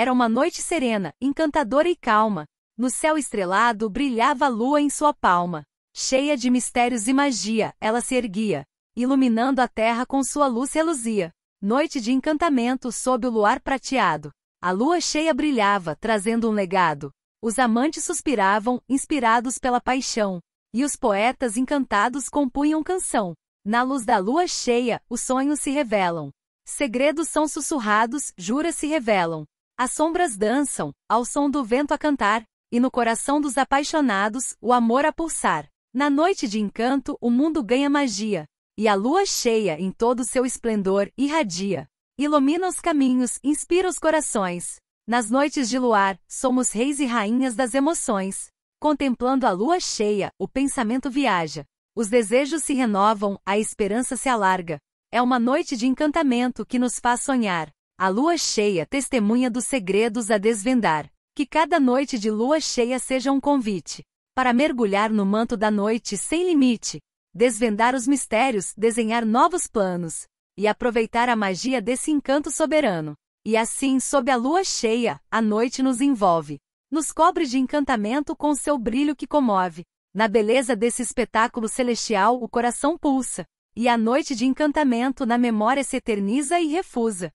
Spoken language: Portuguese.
Era uma noite serena, encantadora e calma. No céu estrelado brilhava a lua em sua palma. Cheia de mistérios e magia, ela se erguia, iluminando a terra com sua luz reluzia. Noite de encantamento sob o luar prateado. A lua cheia brilhava, trazendo um legado. Os amantes suspiravam, inspirados pela paixão, e os poetas encantados compunham canção. Na luz da lua cheia, os sonhos se revelam. Segredos são sussurrados, juras se revelam. As sombras dançam, ao som do vento a cantar, e no coração dos apaixonados, o amor a pulsar. Na noite de encanto, o mundo ganha magia, e a lua cheia em todo seu esplendor irradia. Ilumina os caminhos, inspira os corações. Nas noites de luar, somos reis e rainhas das emoções. Contemplando a lua cheia, o pensamento viaja. Os desejos se renovam, a esperança se alarga. É uma noite de encantamento que nos faz sonhar. A lua cheia testemunha dos segredos a desvendar. Que cada noite de lua cheia seja um convite para mergulhar no manto da noite sem limite, desvendar os mistérios, desenhar novos planos e aproveitar a magia desse encanto soberano. E assim, sob a lua cheia, a noite nos envolve, nos cobre de encantamento com seu brilho que comove. Na beleza desse espetáculo celestial, o coração pulsa, e a noite de encantamento na memória se eterniza e refusa.